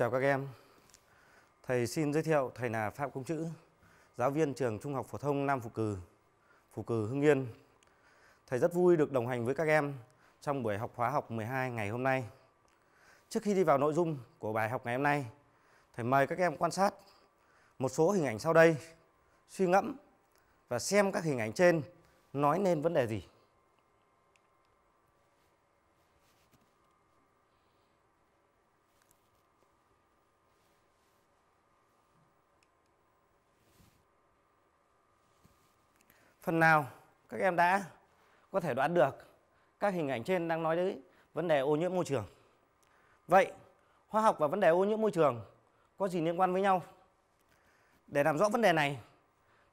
chào các em. Thầy xin giới thiệu thầy là Phạm Công Chữ, giáo viên trường Trung học phổ thông Nam Phục Cừ, Phục Cừ Hưng Yên. Thầy rất vui được đồng hành với các em trong buổi học khóa học 12 ngày hôm nay. Trước khi đi vào nội dung của bài học ngày hôm nay, thầy mời các em quan sát một số hình ảnh sau đây, suy ngẫm và xem các hình ảnh trên nói nên vấn đề gì. phần nào các em đã có thể đoán được các hình ảnh trên đang nói đến vấn đề ô nhiễm môi trường. Vậy, hóa học và vấn đề ô nhiễm môi trường có gì liên quan với nhau? Để làm rõ vấn đề này,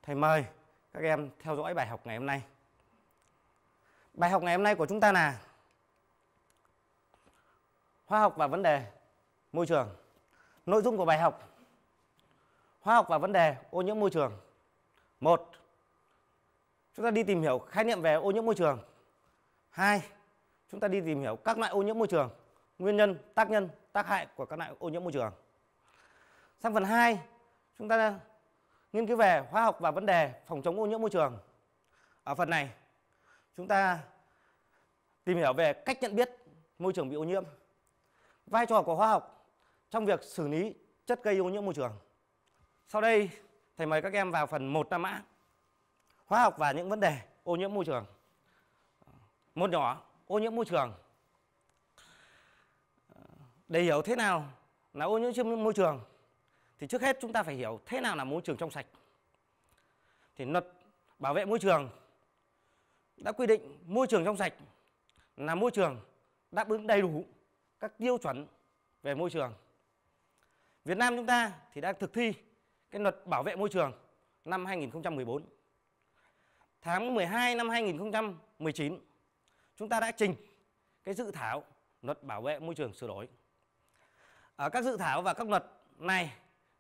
thầy mời các em theo dõi bài học ngày hôm nay. Bài học ngày hôm nay của chúng ta là Hóa học và vấn đề môi trường. Nội dung của bài học Hóa học và vấn đề ô nhiễm môi trường. một chúng ta đi tìm hiểu khái niệm về ô nhiễm môi trường. Hai, chúng ta đi tìm hiểu các loại ô nhiễm môi trường, nguyên nhân, tác nhân, tác hại của các loại ô nhiễm môi trường. Sang phần 2, chúng ta nghiên cứu về hóa học và vấn đề phòng chống ô nhiễm môi trường. Ở phần này, chúng ta tìm hiểu về cách nhận biết môi trường bị ô nhiễm, vai trò của hóa học trong việc xử lý chất gây ô nhiễm môi trường. Sau đây, thầy mời các em vào phần 1 Tam Mã hóa học và những vấn đề ô nhiễm môi trường một nhỏ ô nhiễm môi trường để hiểu thế nào là ô nhiễm môi trường thì trước hết chúng ta phải hiểu thế nào là môi trường trong sạch thì luật bảo vệ môi trường đã quy định môi trường trong sạch là môi trường đáp ứng đầy đủ các tiêu chuẩn về môi trường. Việt Nam chúng ta thì đang thực thi cái luật bảo vệ môi trường năm 2014 tháng 12 năm 2019 chúng ta đã trình cái dự thảo luật bảo vệ môi trường sửa đổi. Ở các dự thảo và các luật này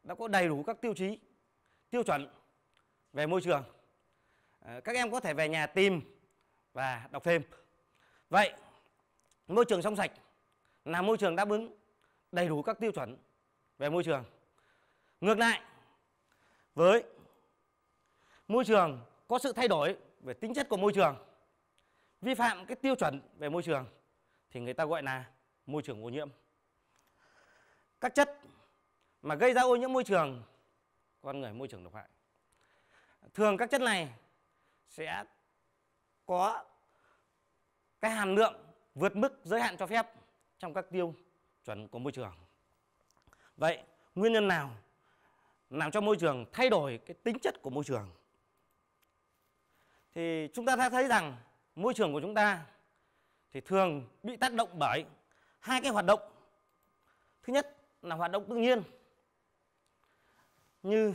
đã có đầy đủ các tiêu chí, tiêu chuẩn về môi trường. Ờ, các em có thể về nhà tìm và đọc thêm. Vậy môi trường trong sạch là môi trường đáp ứng đầy đủ các tiêu chuẩn về môi trường. Ngược lại với môi trường có sự thay đổi về tính chất của môi trường vi phạm cái tiêu chuẩn về môi trường thì người ta gọi là môi trường ô nhiễm các chất mà gây ra ô nhiễm môi trường con người môi trường độc hại thường các chất này sẽ có cái hàm lượng vượt mức giới hạn cho phép trong các tiêu chuẩn của môi trường vậy nguyên nhân nào làm cho môi trường thay đổi cái tính chất của môi trường thì chúng ta đã thấy rằng môi trường của chúng ta thì thường bị tác động bởi hai cái hoạt động. Thứ nhất là hoạt động tự nhiên như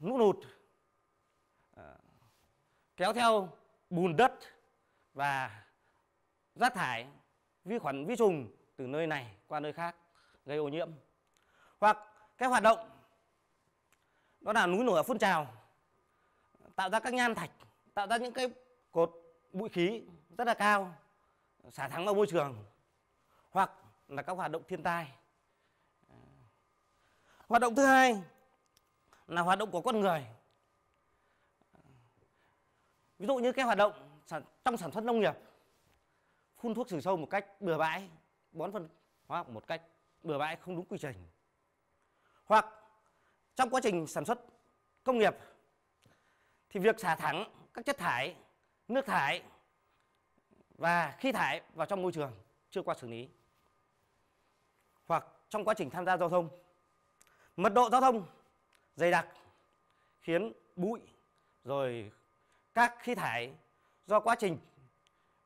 lũ lụt, ờ, kéo theo bùn đất và rác thải, vi khuẩn, vi trùng từ nơi này qua nơi khác gây ô nhiễm. Hoặc cái hoạt động đó là núi lửa phun trào tạo ra các nhan thạch tạo ra những cái cột bụi khí rất là cao xả thẳng vào môi trường hoặc là các hoạt động thiên tai hoạt động thứ hai là hoạt động của con người ví dụ như cái hoạt động trong sản xuất nông nghiệp phun thuốc trừ sâu một cách bừa bãi bón phân hóa học một cách bừa bãi không đúng quy trình hoặc trong quá trình sản xuất công nghiệp thì việc xả thẳng các chất thải, nước thải và khí thải vào trong môi trường chưa qua xử lý hoặc trong quá trình tham gia giao thông. Mật độ giao thông dày đặc khiến bụi rồi các khí thải do quá trình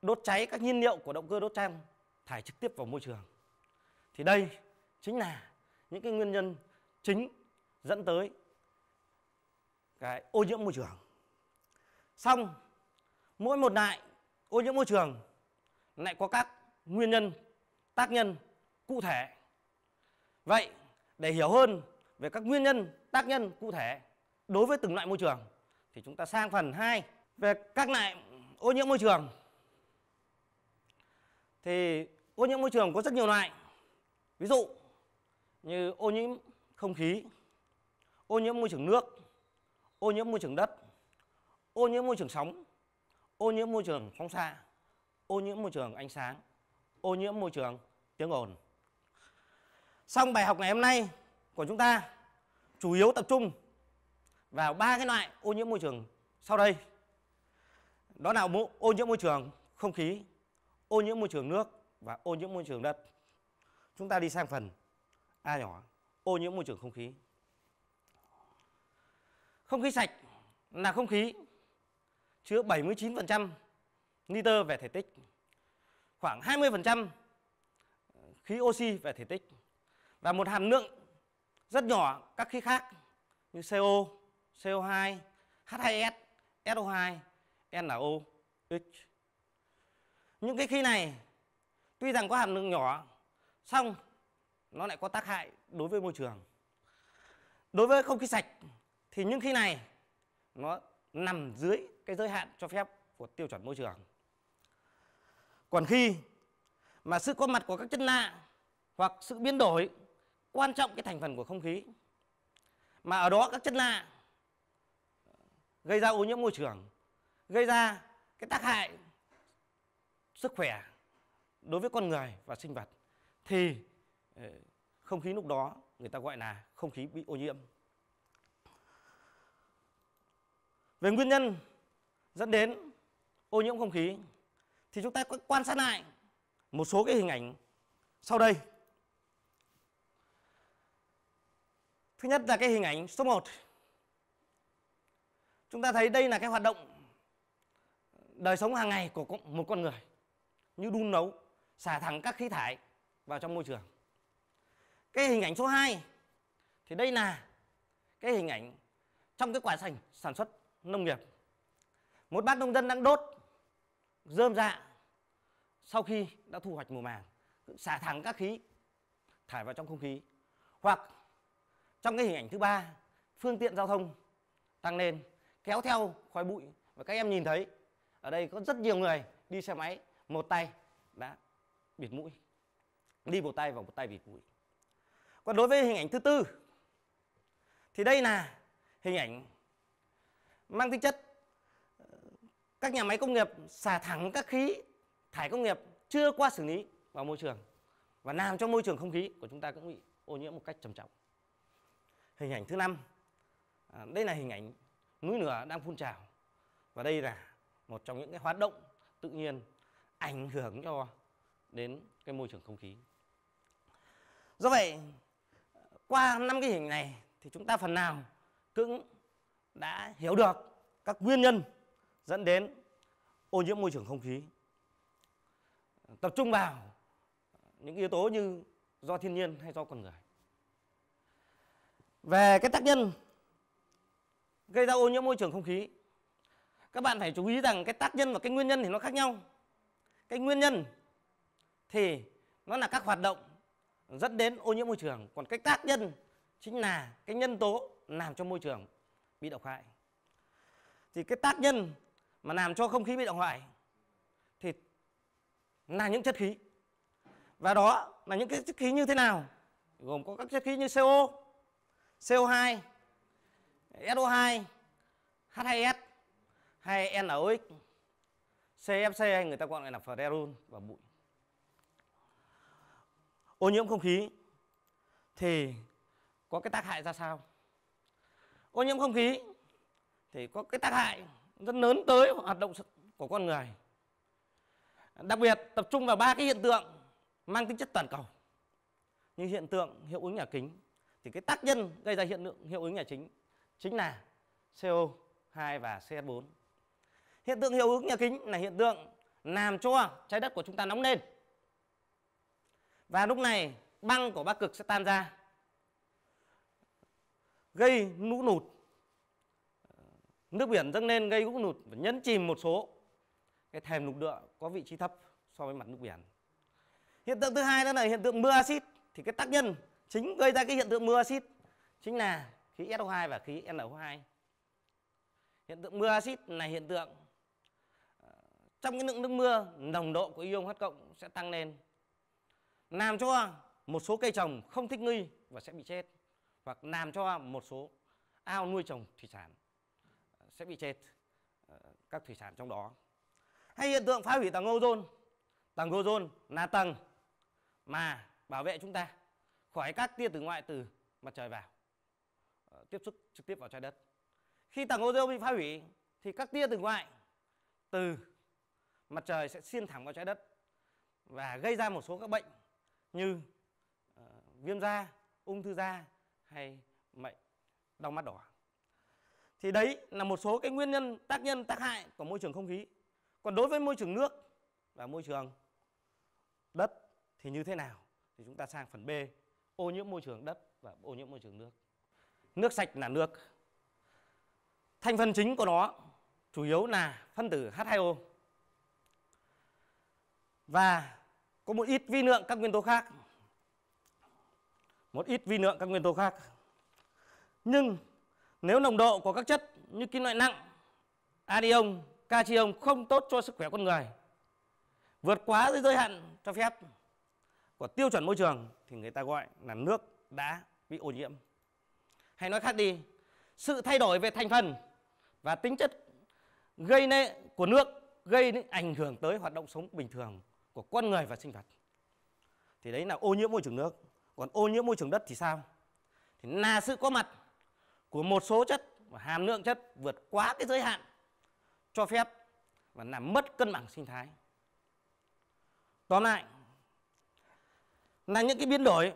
đốt cháy các nhiên liệu của động cơ đốt trang thải trực tiếp vào môi trường. Thì đây chính là những cái nguyên nhân chính dẫn tới cái ô nhiễm môi trường xong mỗi một loại ô nhiễm môi trường lại có các nguyên nhân tác nhân cụ thể vậy để hiểu hơn về các nguyên nhân tác nhân cụ thể đối với từng loại môi trường thì chúng ta sang phần 2 về các loại ô nhiễm môi trường thì ô nhiễm môi trường có rất nhiều loại ví dụ như ô nhiễm không khí ô nhiễm môi trường nước ô nhiễm môi trường đất ô nhiễm môi trường sóng ô nhiễm môi trường phóng xạ ô nhiễm môi trường ánh sáng ô nhiễm môi trường tiếng ồn xong bài học ngày hôm nay của chúng ta chủ yếu tập trung vào ba cái loại ô nhiễm môi trường sau đây đó là ô nhiễm môi trường không khí ô nhiễm môi trường nước và ô nhiễm môi trường đất chúng ta đi sang phần a nhỏ ô nhiễm môi trường không khí không khí sạch là không khí chứa 79% nitơ về thể tích, khoảng 20% ờ, khí oxy về thể tích và một hàm lượng rất nhỏ các khí khác như CO, CO2, H2S, SO2, NO, H Những cái khí này tuy rằng có hàm lượng nhỏ, xong nó lại có tác hại đối với môi trường. Đối với không khí sạch thì những khí này nó nằm dưới cái giới hạn cho phép của tiêu chuẩn môi trường. Còn khi mà sự có mặt của các chất lạ hoặc sự biến đổi quan trọng cái thành phần của không khí mà ở đó các chất lạ gây ra ô nhiễm môi trường, gây ra cái tác hại sức khỏe đối với con người và sinh vật thì ờ, không khí lúc đó người ta gọi là không khí bị ô nhiễm. Về nguyên nhân dẫn đến ô nhiễm không khí thì chúng ta có quan sát lại một số cái hình ảnh sau đây. Thứ nhất là cái hình ảnh số 1. Chúng ta thấy đây là cái hoạt động đời sống hàng ngày của một con người như đun nấu, xả thẳng các khí thải vào trong môi trường. Cái hình ảnh số 2 thì đây là cái hình ảnh trong cái quả sành sản xuất nông nghiệp một bác nông dân đang đốt dơm dạ sau khi đã thu hoạch mùa màng xả thẳng các khí thải vào trong không khí hoặc trong cái hình ảnh thứ ba phương tiện giao thông tăng lên kéo theo khói bụi và các em nhìn thấy ở đây có rất nhiều người đi xe máy một tay đã bịt mũi đi một tay và một tay bịt mũi còn đối với hình ảnh thứ tư thì đây là hình ảnh mang tính chất các nhà máy công nghiệp xả thẳng các khí thải công nghiệp chưa qua xử lý vào môi trường và làm cho môi trường không khí của chúng ta cũng bị ô nhiễm một cách trầm trọng. Hình ảnh thứ năm, à, đây là hình ảnh núi lửa đang phun trào và đây là một trong những cái hoạt động tự nhiên ảnh hưởng cho đến cái môi trường không khí. Do vậy, qua năm cái hình này thì chúng ta phần nào cũng đã hiểu được các nguyên nhân dẫn đến ô nhiễm môi trường không khí tập trung vào những yếu tố như do thiên nhiên hay do con người về cái tác nhân gây ra ô nhiễm môi trường không khí các bạn phải chú ý rằng cái tác nhân và cái nguyên nhân thì nó khác nhau cái nguyên nhân thì nó là các hoạt động dẫn đến ô nhiễm môi trường còn cái tác nhân chính là cái nhân tố làm cho môi trường bị độc hại thì cái tác nhân mà làm cho không khí bị động lại thì là những chất khí và đó là những cái chất khí như thế nào gồm có các chất khí như CO CO2 SO2 H2S hay NOx CFC hay người ta gọi là Ferrerun và bụi ô nhiễm không khí thì có cái tác hại ra sao ô nhiễm không khí thì có cái tác hại rất lớn tới hoạt động của con người đặc biệt tập trung vào ba cái hiện tượng mang tính chất toàn cầu như hiện tượng hiệu ứng nhà kính thì cái tác nhân gây ra hiện tượng hiệu ứng nhà chính chính là CO2 và CH4 hiện tượng hiệu ứng nhà kính là hiện tượng làm cho trái đất của chúng ta nóng lên và lúc này băng của Bắc Cực sẽ tan ra gây lũ lụt Nước biển dâng lên gây lũ lụt và nhấn chìm một số cái thềm lục địa có vị trí thấp so với mặt nước biển. Hiện tượng thứ hai đó là hiện tượng mưa axit thì cái tác nhân chính gây ra cái hiện tượng mưa axit chính là khí SO2 và khí NO2. Hiện tượng mưa axit là hiện tượng ờ, trong cái lượng nước mưa nồng độ của ion H cộng sẽ tăng lên làm cho một số cây trồng không thích nghi và sẽ bị chết hoặc làm cho một số ao nuôi trồng thủy sản sẽ bị chết ờ, các thủy sản trong đó hay hiện tượng phá hủy tầng ozone tầng ozone là tầng mà bảo vệ chúng ta khỏi các tia tử ngoại từ mặt trời vào ờ, tiếp xúc trực tiếp vào trái đất khi tầng ozone bị phá hủy thì các tia tử ngoại từ mặt trời sẽ xuyên thẳng vào trái đất và gây ra một số các bệnh như uh, viêm da, ung thư da hay bệnh đau mắt đỏ thì đấy là một số cái nguyên nhân tác nhân tác hại của môi trường không khí còn đối với môi trường nước và môi trường đất thì như thế nào thì chúng ta sang phần B ô nhiễm môi trường đất và ô nhiễm môi trường nước nước sạch là nước thành phần chính của nó chủ yếu là phân tử H2O và có một ít vi lượng các nguyên tố khác một ít vi lượng các nguyên tố khác nhưng nếu nồng độ của các chất như kim loại nặng, anion, cation không tốt cho sức khỏe con người, vượt quá giới hạn cho phép của tiêu chuẩn môi trường thì người ta gọi là nước đã bị ô nhiễm. Hay nói khác đi, sự thay đổi về thành phần và tính chất gây nên của nước gây những ảnh hưởng tới hoạt động sống bình thường của con người và sinh vật. Thì đấy là ô nhiễm môi trường nước. Còn ô nhiễm môi trường đất thì sao? Thì là sự có mặt của một số chất và hàm lượng chất vượt quá cái giới hạn cho phép và làm mất cân bằng sinh thái. Tóm lại là những cái biến đổi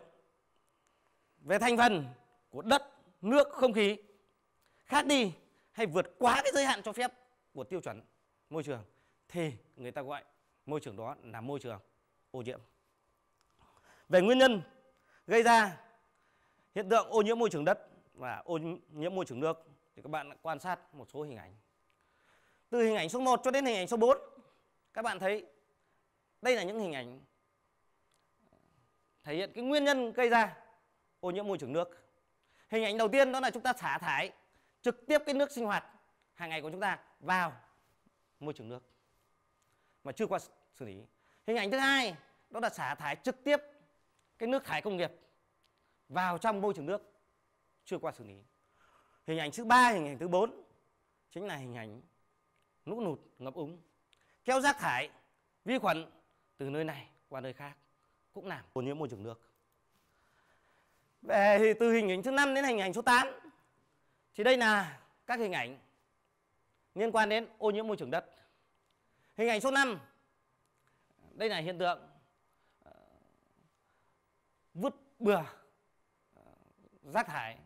về thành phần của đất, nước, không khí khác đi hay vượt quá cái giới hạn cho phép của tiêu chuẩn môi trường thì người ta gọi môi trường đó là môi trường ô nhiễm. Về nguyên nhân gây ra hiện tượng ô nhiễm môi trường đất và ô nhiễm môi trường nước thì các bạn quan sát một số hình ảnh. Từ hình ảnh số 1 cho đến hình ảnh số 4, các bạn thấy đây là những hình ảnh thể hiện cái nguyên nhân gây ra ô nhiễm môi trường nước. Hình ảnh đầu tiên đó là chúng ta xả thải trực tiếp cái nước sinh hoạt hàng ngày của chúng ta vào môi trường nước mà chưa qua xử lý. Hình ảnh thứ hai đó là xả thải trực tiếp cái nước thải công nghiệp vào trong môi trường nước chưa qua xử lý hình ảnh thứ ba hình ảnh thứ bốn chính là hình ảnh lũ lụt ngập úng kéo rác thải vi khuẩn từ nơi này qua nơi khác cũng làm ô nhiễm môi trường nước về thì từ hình ảnh thứ năm đến hình ảnh số 8 thì đây là các hình ảnh liên quan đến ô nhiễm môi trường đất hình ảnh số 5 đây là hiện tượng ờ, vứt bừa ờ, rác thải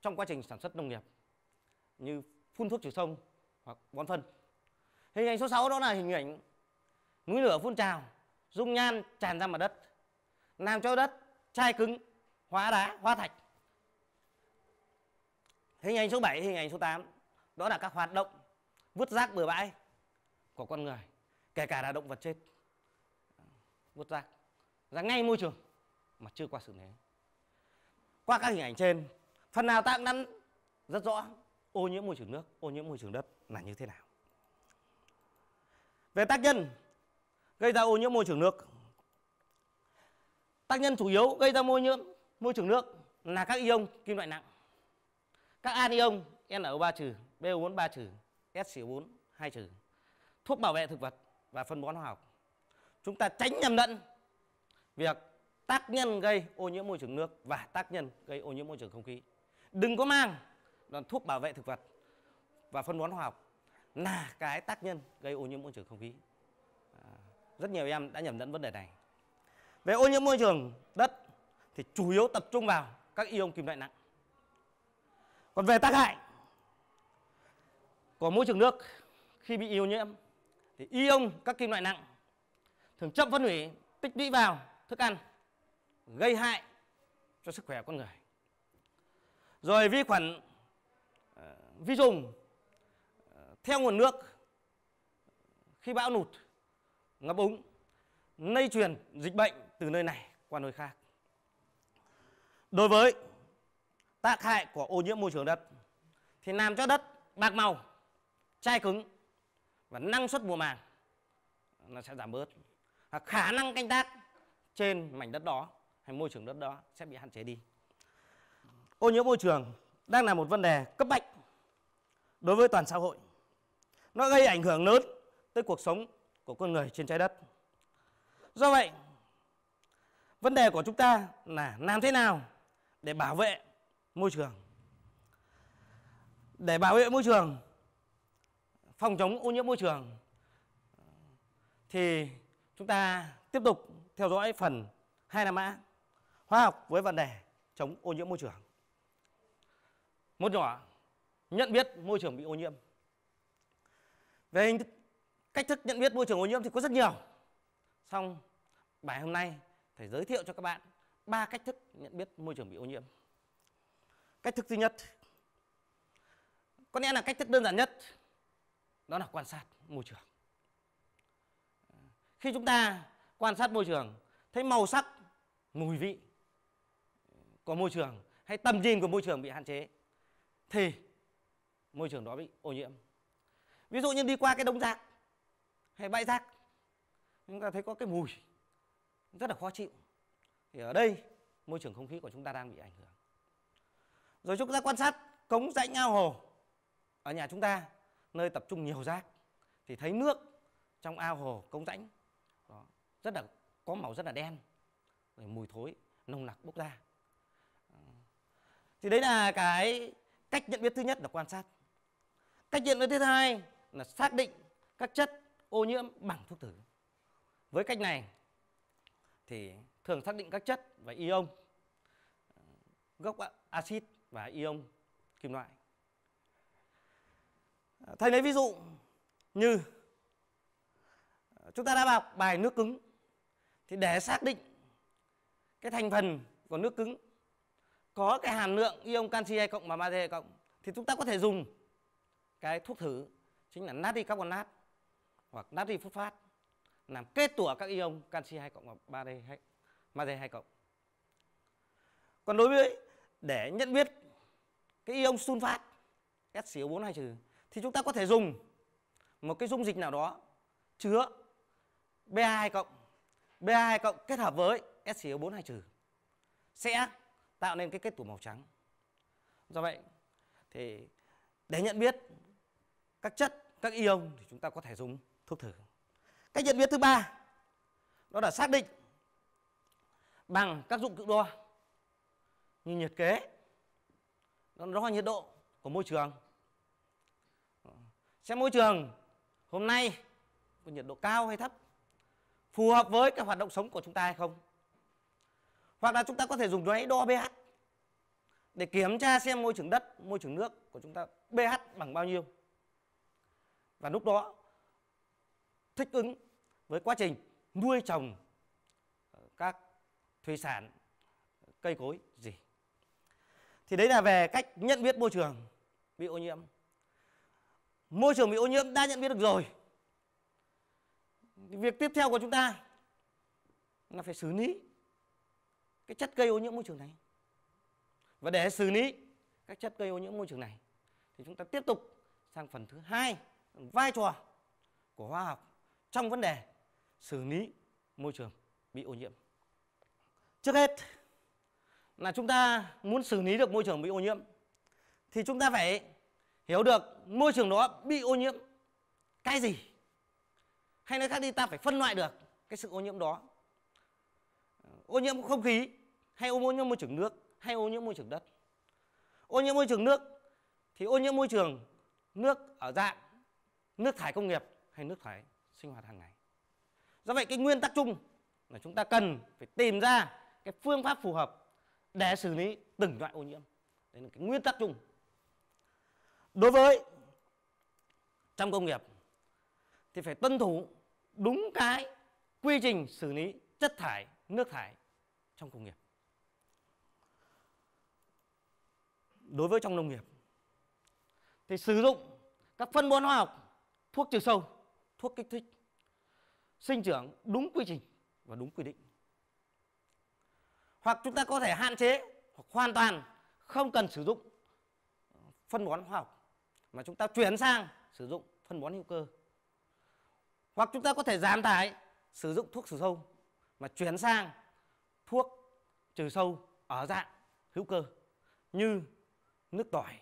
trong quá trình sản xuất nông nghiệp như phun thuốc trừ sông hoặc bón phân. Hình ảnh số 6 đó là hình ảnh núi lửa phun trào, dung nham tràn ra mặt đất, làm cho đất chai cứng, hóa đá, hóa thạch. Hình ảnh số 7, hình ảnh số 8 đó là các hoạt động vứt rác bừa bãi của con người, kể cả là động vật chết. Vứt rác ra ngay môi trường mà chưa qua xử lý. Qua các hình ảnh trên phần nào ta cũng nắm rất rõ ô nhiễm môi trường nước ô nhiễm môi trường đất là như thế nào về tác nhân gây ra ô nhiễm môi trường nước tác nhân chủ yếu gây ra ô nhiễm môi trường nước là các ion kim loại nặng các anion NO3 trừ BO4 3 trừ SCO4 2 trừ thuốc bảo vệ thực vật và phân bón hóa học chúng ta tránh nhầm lẫn việc tác nhân gây ô nhiễm môi trường nước và tác nhân gây ô nhiễm môi trường không khí đừng có mang thuốc bảo vệ thực vật và phân bón hóa học là cái tác nhân gây ô nhiễm môi trường không khí à, rất nhiều em đã nhầm lẫn vấn đề này về ô nhiễm môi trường đất thì chủ yếu tập trung vào các ion kim loại nặng còn về tác hại của môi trường nước khi bị ô nhiễm thì ion các kim loại nặng thường chậm phân hủy tích lũy vào thức ăn gây hại cho sức khỏe con người rồi vi khuẩn ờ, vi trùng ờ, theo nguồn nước khi bão lụt, ngập úng lây truyền dịch bệnh từ nơi này qua nơi khác đối với tác hại của ô nhiễm môi trường đất thì làm cho đất bạc màu chai cứng và năng suất mùa màng nó sẽ giảm bớt khả năng canh tác trên mảnh đất đó hay môi trường đất đó sẽ bị hạn chế đi ô nhiễm môi trường đang là một vấn đề cấp bách đối với toàn xã hội. Nó gây ảnh hưởng lớn tới cuộc sống của con người trên trái đất. Do vậy, vấn đề của chúng ta là làm thế nào để bảo vệ môi trường. Để bảo vệ môi trường, phòng chống ô nhiễm môi trường thì chúng ta tiếp tục theo dõi phần hai Nam Mã, hóa học với vấn đề chống ô nhiễm môi trường một nhỏ nhận biết môi trường bị ô nhiễm về hình thức, cách thức nhận biết môi trường ô nhiễm thì có rất nhiều xong bài hôm nay thầy giới thiệu cho các bạn ba cách thức nhận biết môi trường bị ô nhiễm cách thức thứ nhất có lẽ là cách thức đơn giản nhất đó là quan sát môi trường khi chúng ta quan sát môi trường thấy màu sắc mùi vị của môi trường hay tầm nhìn của môi trường bị hạn chế thì môi trường đó bị ô nhiễm ví dụ như đi qua cái đống rác hay bãi rác chúng ta thấy có cái mùi rất là khó chịu thì ở đây môi trường không khí của chúng ta đang bị ảnh hưởng rồi chúng ta quan sát cống rãnh ao hồ ở nhà chúng ta nơi tập trung nhiều rác thì thấy nước trong ao hồ cống rãnh đó, rất là có màu rất là đen rồi mùi thối nồng nặc bốc ra thì đấy là cái cách nhận biết thứ nhất là quan sát cách nhận biết thứ hai là xác định các chất ô nhiễm bằng thuốc thử với cách này thì thường xác định các chất và ion gốc axit và ion kim loại thầy lấy ví dụ như chúng ta đã học bài nước cứng thì để xác định cái thành phần của nước cứng có cái hàm lượng ion canxi hay cộng và magie hay cộng thì chúng ta có thể dùng cái thuốc thử chính là natri carbonat hoặc natri phốt phát làm kết tủa các ion canxi hay cộng và magie hay magie hay cộng. Còn đối với để nhận biết cái ion sunfat SCO4 hay trừ thì chúng ta có thể dùng một cái dung dịch nào đó chứa Ba2 cộng Ba2 cộng kết hợp với SCO4 hay trừ sẽ tạo nên cái kết tủa màu trắng do vậy thì để nhận biết các chất các ion thì chúng ta có thể dùng thuốc thử cách nhận biết thứ ba đó là xác định bằng các dụng cụ đo như nhiệt kế đo nhiệt độ của môi trường xem môi trường hôm nay có nhiệt độ cao hay thấp phù hợp với cái hoạt động sống của chúng ta hay không hoặc là chúng ta có thể dùng máy đo pH để kiểm tra xem môi trường đất, môi trường nước của chúng ta pH bằng bao nhiêu. Và lúc đó thích ứng với quá trình nuôi trồng ờ, các thủy sản, cây cối gì. Thì đấy là về cách nhận biết môi trường bị ô nhiễm. Môi trường bị ô nhiễm đã nhận biết được rồi. Việc tiếp theo của chúng ta là phải xử lý cái chất gây ô nhiễm môi trường này và để xử lý các chất gây ô nhiễm môi trường này thì chúng ta tiếp tục sang phần thứ hai vai trò của hóa học trong vấn đề xử lý môi trường bị ô nhiễm trước hết là chúng ta muốn xử lý được môi trường bị ô nhiễm thì chúng ta phải hiểu được môi trường đó bị ô nhiễm cái gì hay nói khác đi ta phải phân loại được cái sự ô nhiễm đó ô nhiễm không khí hay ô nhiễm môi trường nước hay ô nhiễm môi trường đất ô nhiễm môi trường nước thì ô nhiễm môi trường nước ở dạng nước thải công nghiệp hay nước thải sinh hoạt hàng ngày do vậy cái nguyên tắc chung là chúng ta cần phải tìm ra cái phương pháp phù hợp để xử lý từng loại ô nhiễm đấy là cái nguyên tắc chung đối với trong công nghiệp thì phải tuân thủ đúng cái quy trình xử lý chất thải nước thải trong công nghiệp đối với trong nông nghiệp thì sử dụng các phân bón hóa học thuốc trừ sâu thuốc kích thích sinh trưởng đúng quy trình và đúng quy định hoặc chúng ta có thể hạn chế hoặc hoàn toàn không cần sử dụng phân bón hóa học mà chúng ta chuyển sang sử dụng phân bón hữu cơ hoặc chúng ta có thể giảm tải sử dụng thuốc trừ sâu mà chuyển sang thuốc trừ sâu ở dạng hữu cơ như nước tỏi,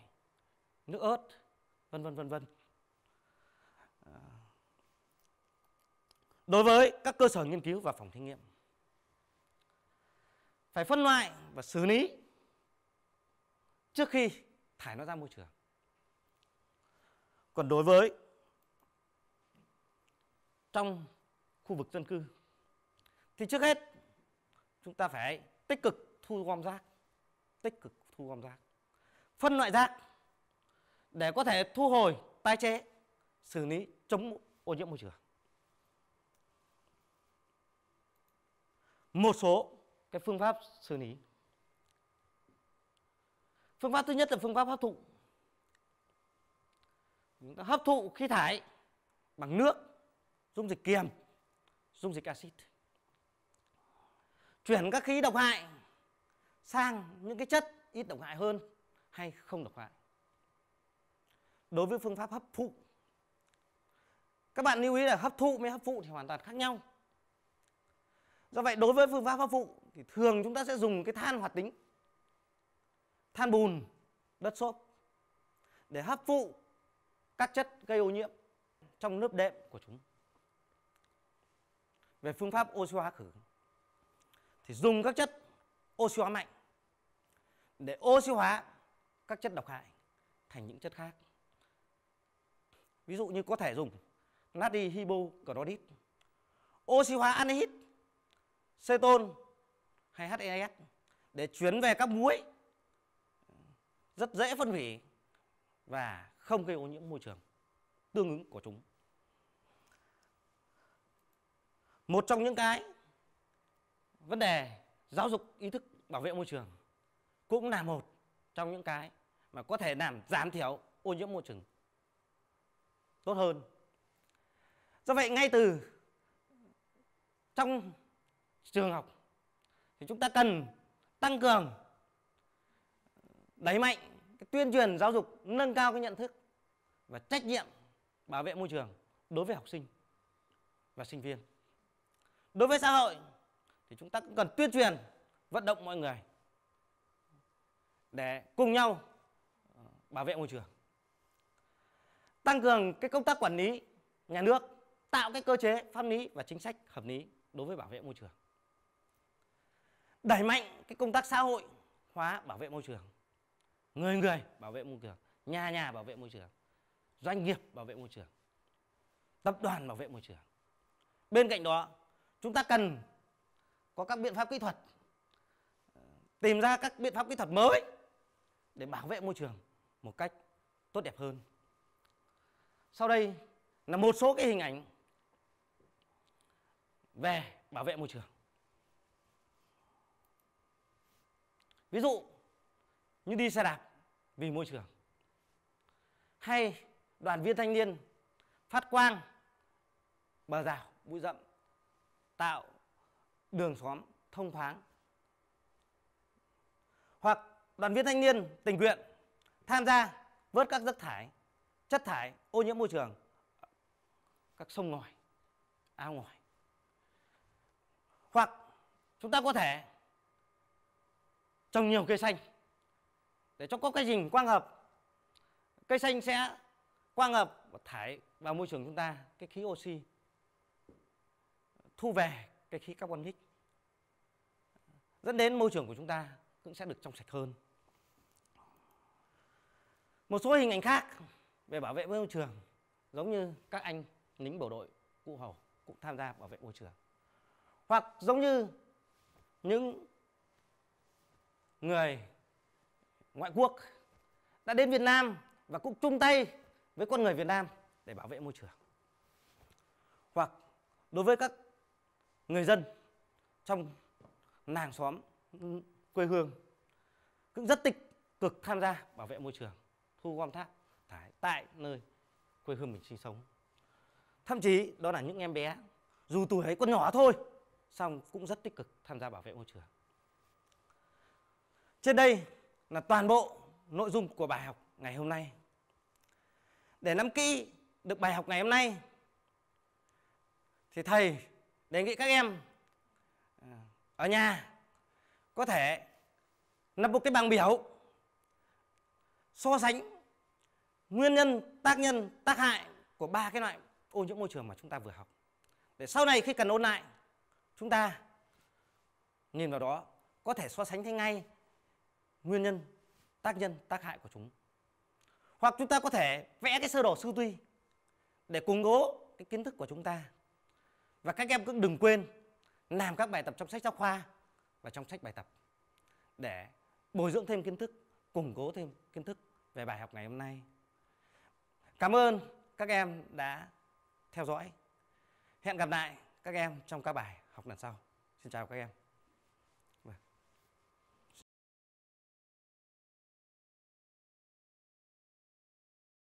nước ớt, vân vân vân vân. À. Đối với các cơ sở nghiên cứu và phòng thí nghiệm phải phân loại và xử lý trước khi thải nó ra môi trường. Còn đối với trong khu vực dân cư thì trước hết chúng ta phải tích cực thu gom rác, tích cực thu gom rác phân loại rác để có thể thu hồi, tái chế, xử lý chống ô nhiễm môi trường. Một số cái phương pháp xử lý. Phương pháp thứ nhất là phương pháp hấp thụ. Chúng ta hấp thụ khí thải bằng nước, dung dịch kiềm, dung dịch axit. Chuyển các khí độc hại sang những cái chất ít độc hại hơn hay không độc hại. Đối với phương pháp hấp thụ, các bạn lưu ý là hấp thụ với hấp phụ thì hoàn toàn khác nhau. Do vậy đối với phương pháp hấp phụ thì thường chúng ta sẽ dùng cái than hoạt tính, than bùn, đất xốp để hấp phụ các chất gây ô nhiễm trong lớp đệm của chúng. Về phương pháp oxy hóa khử thì dùng các chất oxy hóa mạnh để oxy hóa các chất độc hại thành những chất khác. Ví dụ như có thể dùng natri hibocloride, oxy hóa anhydride, ceton hay HES để chuyển về các muối rất dễ phân hủy và không gây ô nhiễm môi trường tương ứng của chúng. Một trong những cái vấn đề giáo dục ý thức bảo vệ môi trường cũng là một trong những cái mà có thể làm giảm thiểu ô nhiễm môi trường tốt hơn. Do vậy ngay từ trong trường học thì chúng ta cần tăng cường đẩy mạnh cái tuyên truyền giáo dục nâng cao cái nhận thức và trách nhiệm bảo vệ môi trường đối với học sinh và sinh viên. Đối với xã hội thì chúng ta cũng cần tuyên truyền vận động mọi người để cùng nhau ờ, bảo vệ môi trường tăng cường cái công tác quản lý nhà nước tạo cái cơ chế pháp lý và chính sách hợp lý đối với bảo vệ môi trường đẩy mạnh cái công tác xã hội hóa bảo vệ môi trường người người bảo vệ môi trường nhà nhà bảo vệ môi trường doanh nghiệp bảo vệ môi trường tập đoàn bảo vệ môi trường bên cạnh đó chúng ta cần có các biện pháp kỹ thuật ờ, tìm ra các biện pháp kỹ thuật mới để bảo vệ môi trường một cách tốt đẹp hơn. Sau đây là một số cái hình ảnh về bảo vệ môi trường. Ví dụ như đi xe đạp vì môi trường hay đoàn viên thanh niên phát quang bờ rào bụi rậm tạo đường xóm thông thoáng hoặc đoàn viên thanh niên tình nguyện tham gia vớt các rác thải, chất thải ô nhiễm môi trường các sông ngòi, ao ngòi. Hoặc chúng ta có thể trồng nhiều cây xanh để cho có cái gì quang hợp. Cây xanh sẽ quang hợp và thải vào môi trường chúng ta cái khí oxy thu về cái khí carbonic dẫn đến môi trường của chúng ta cũng sẽ được trong sạch hơn một số hình ảnh khác về bảo vệ môi trường giống như các anh lính bộ đội cụ hồ cũng tham gia bảo vệ môi trường hoặc giống như những người ngoại quốc đã đến Việt Nam và cũng chung tay với con người Việt Nam để bảo vệ môi trường hoặc đối với các người dân trong làng xóm quê hương cũng rất tích cực tham gia bảo vệ môi trường thu gom rác thải tại nơi quê hương mình sinh sống thậm chí đó là những em bé dù tuổi ấy còn nhỏ thôi song cũng rất tích cực tham gia bảo vệ môi trường trên đây là toàn bộ nội dung của bài học ngày hôm nay để nắm kỹ được bài học ngày hôm nay thì thầy đề nghị các em à, ở nhà có thể nắp một cái bảng biểu so sánh nguyên nhân, tác nhân, tác hại của ba cái loại ô nhiễm môi trường mà chúng ta vừa học. Để sau này khi cần ôn lại, chúng ta nhìn vào đó có thể so sánh thấy ngay nguyên nhân, tác nhân, tác hại của chúng. Hoặc chúng ta có thể vẽ cái sơ đồ sư tuy để củng cố cái kiến thức của chúng ta. Và các em cũng đừng quên làm các bài tập trong sách giáo khoa và trong sách bài tập để bồi dưỡng thêm kiến thức, củng cố thêm kiến thức về bài học ngày hôm nay. Cảm ơn các em đã theo dõi. Hẹn gặp lại các em trong các bài học lần sau. Xin chào các em.